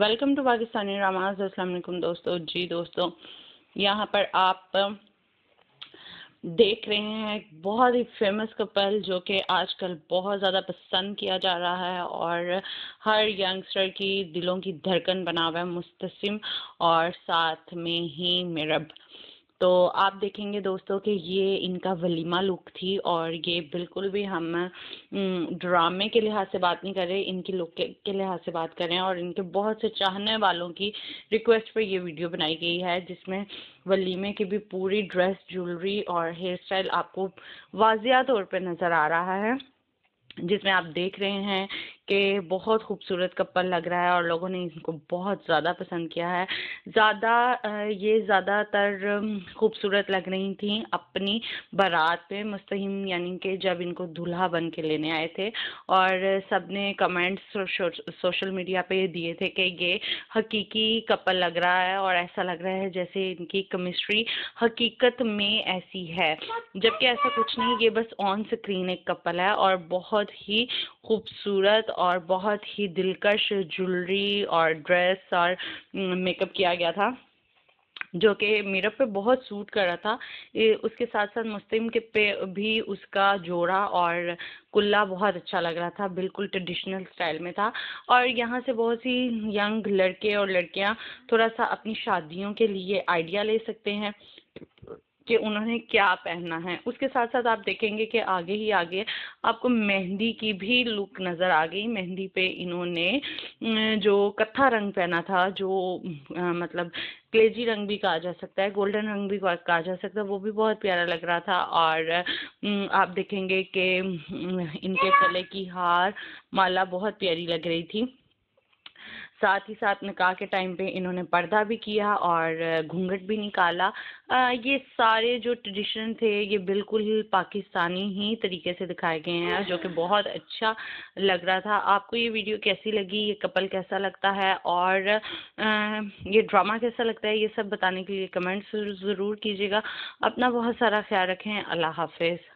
welcome to Pakistani रामाज असलम दोस्तों जी दोस्तों यहाँ पर आप देख रहे हैं एक बहुत ही फेमस कपल जो कि आजकल बहुत ज़्यादा पसंद किया जा रहा है और हर यंगस्टर की दिलों की धड़कन बना हुआ है मुस्तसिम और साथ में ही मेरब तो आप देखेंगे दोस्तों कि ये इनका वलीमा लुक थी और ये बिल्कुल भी हम ड्रामे के लिहाज से बात नहीं कर रहे इनकी लुक के, लिहाज से बात कर रहे हैं और इनके बहुत से चाहने वालों की रिक्वेस्ट पर यह वीडियो बनाई गई है जिसमें वलीमे की भी पूरी ड्रेस ज्वेलरी और हेयर स्टाइल आपको वाजिया तौर पर नज़र आ रहा है जिसमें आप देख रहे हैं के बहुत खूबसूरत कपल लग रहा है और लोगों ने इनको बहुत ज़्यादा पसंद किया है ज़्यादा ये ज़्यादातर खूबसूरत लग रही थी अपनी बारात में मुस्तिम यानी कि जब इनको दूल्हा बन के लेने आए थे और सब ने कमेंट्स सोशल मीडिया पे दिए थे कि ये हकीकी कपल लग रहा है और ऐसा लग रहा है जैसे इनकी केमिस्ट्री हकीकत में ऐसी है जबकि ऐसा कुछ नहीं ये बस ऑन स्क्रीन एक कपल है और बहुत ही खूबसूरत और बहुत ही दिलकश ज्वेलरी और ड्रेस और मेकअप हम्म, किया गया था जो कि मेरा पे बहुत सूट कर रहा था उसके साथ साथ मुस्लिम के पे भी उसका जोड़ा और कुल्ला बहुत अच्छा लग रहा था बिल्कुल ट्रेडिशनल स्टाइल में था और यहाँ से बहुत सी यंग लड़के और लड़कियाँ थोड़ा सा अपनी शादियों के लिए आइडिया ले सकते हैं कि उन्होंने क्या पहना है उसके साथ साथ आप देखेंगे कि आगे ही आगे आपको मेहंदी की भी लुक नज़र आ गई मेहंदी पे इन्होंने जो कत्था रंग पहना था जो आ, मतलब क्लेजी रंग भी कहा जा सकता है गोल्डन रंग भी कहा जा सकता है वो भी बहुत प्यारा लग रहा था और आप देखेंगे कि इनके गले की हार माला बहुत प्यारी लग रही थी साथ ही साथ निकाह के टाइम पे इन्होंने पर्दा भी किया और घूंघट भी निकाला ये सारे जो ट्रेडिशन थे ये बिल्कुल पाकिस्तानी ही तरीके से दिखाए गए हैं जो कि बहुत अच्छा लग रहा था आपको ये वीडियो कैसी लगी ये कपल कैसा लगता है और ये ड्रामा कैसा लगता है ये सब बताने के लिए कमेंट्स ज़रूर कीजिएगा अपना बहुत सारा ख्याल रखें अल्लाह हाफिज़